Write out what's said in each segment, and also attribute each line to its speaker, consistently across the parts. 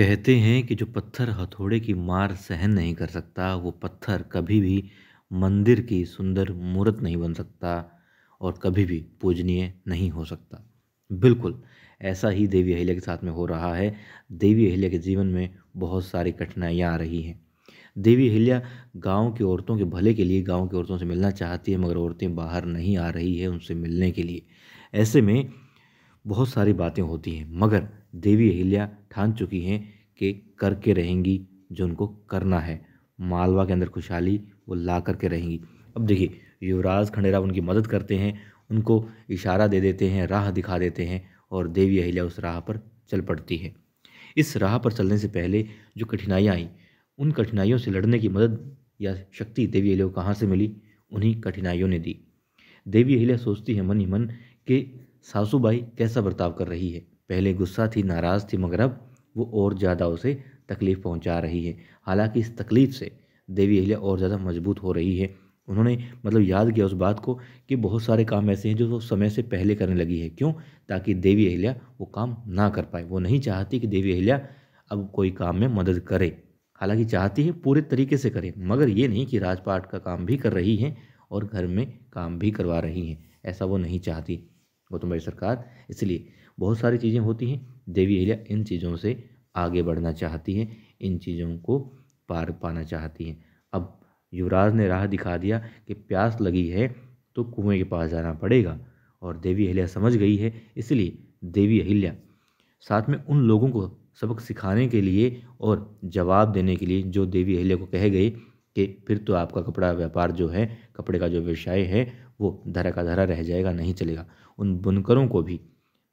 Speaker 1: कहते हैं कि जो पत्थर हथौड़े की मार सहन नहीं कर सकता वो पत्थर कभी भी मंदिर की सुंदर मूर्त नहीं बन सकता और कभी भी पूजनीय नहीं हो सकता बिल्कुल ऐसा ही देवी अहिल्या के साथ में हो रहा है देवी अहिल्या के जीवन में बहुत सारी कठिनाइयाँ आ रही हैं देवी अहिल्या गांव की औरतों के भले के लिए गांव की औरतों से मिलना चाहती है मगर औरतें बाहर नहीं आ रही है उनसे मिलने के लिए ऐसे में बहुत सारी बातें होती हैं मगर देवी अहिल्या ठान चुकी हैं कि करके रहेंगी जो उनको करना है मालवा के अंदर खुशहाली वो ला करके रहेंगी अब देखिए युवराज खंडेराव उनकी मदद करते हैं उनको इशारा दे देते हैं राह दिखा देते हैं और देवी अहिल्या उस राह पर चल पड़ती है इस राह पर चलने से पहले जो कठिनाइयाँ आई उन कठिनाइयों से लड़ने की मदद या शक्ति देवी अहिल्या को कहाँ से मिली उन्हीं कठिनाइयों ने दी देवी अहिल्या सोचती है मन ही मन कि सासूबाई कैसा बर्ताव कर रही है पहले गुस्सा थी नाराज़ थी मगर अब वो और ज़्यादा उसे तकलीफ़ पहुंचा रही है हालांकि इस तकलीफ़ से देवी अहिल्या और ज़्यादा मजबूत हो रही है उन्होंने मतलब याद किया उस बात को कि बहुत सारे काम ऐसे हैं जो वो समय से पहले करने लगी है क्यों ताकि देवी अहिल्या वो काम ना कर पाए वो नहीं चाहती कि देवी अहिल्या अब कोई काम में मदद करे हालांकि चाहती है पूरे तरीके से करें मगर ये नहीं कि राजपाट का काम भी कर रही हैं और घर में काम भी करवा रही हैं ऐसा वो नहीं चाहती गौतम तो भाई सरकार इसलिए बहुत सारी चीज़ें होती हैं देवी अहिल्या इन चीज़ों से आगे बढ़ना चाहती हैं इन चीज़ों को पार पाना चाहती हैं अब युवराज ने राह दिखा दिया कि प्यास लगी है तो कुएं के पास जाना पड़ेगा और देवी अहिल्या समझ गई है इसलिए देवी अहिल्या साथ में उन लोगों को सबक सिखाने के लिए और जवाब देने के लिए जो देवी अहिल्या को कह गए कि फिर तो आपका कपड़ा व्यापार जो है कपड़े का जो व्यवसाय है वो धरा का धरा रह जाएगा नहीं चलेगा उन बुनकरों को भी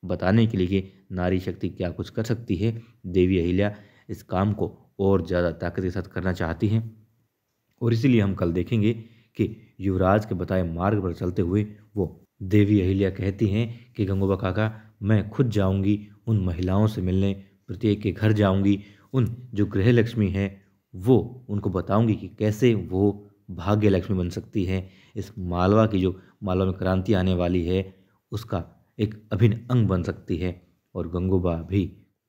Speaker 1: बताने के लिए कि नारी शक्ति क्या कुछ कर सकती है देवी अहिल्या इस काम को और ज़्यादा ताकत के साथ करना चाहती हैं और इसीलिए हम कल देखेंगे कि युवराज के बताए मार्ग पर चलते हुए वो देवी अहिल्या कहती हैं कि गंगोबा काका मैं खुद जाऊंगी उन महिलाओं से मिलने प्रत्येक के घर जाऊंगी उन जो गृह लक्ष्मी हैं वो उनको बताऊंगी कि कैसे वो भाग्य लक्ष्मी बन सकती है इस मालवा की जो मालवा में क्रांति आने वाली है उसका एक अभिन्न अंग बन सकती है और गंगोबा भी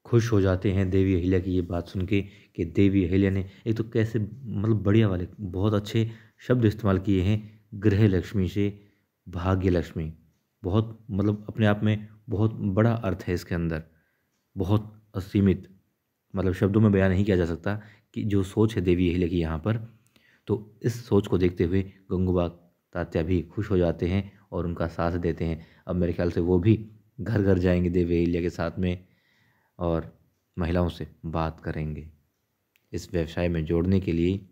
Speaker 1: खुश हो जाते हैं देवी अहिल्या की ये बात सुन के कि देवी अहिल्या ने एक तो कैसे मतलब बढ़िया वाले बहुत अच्छे शब्द इस्तेमाल किए हैं गृह लक्ष्मी से भाग्य लक्ष्मी बहुत मतलब अपने आप में बहुत बड़ा अर्थ है इसके अंदर बहुत असीमित मतलब शब्दों में बयान नहीं किया जा सकता की जो सोच है देवी अहिल्या की यहाँ पर तो इस सोच को देखते हुए गंगूबा तात्या भी खुश हो जाते हैं और उनका साथ देते हैं अब मेरे ख्याल से वो भी घर घर जाएंगे देवी अहिल्या के साथ में और महिलाओं से बात करेंगे इस व्यवसाय में जोड़ने के लिए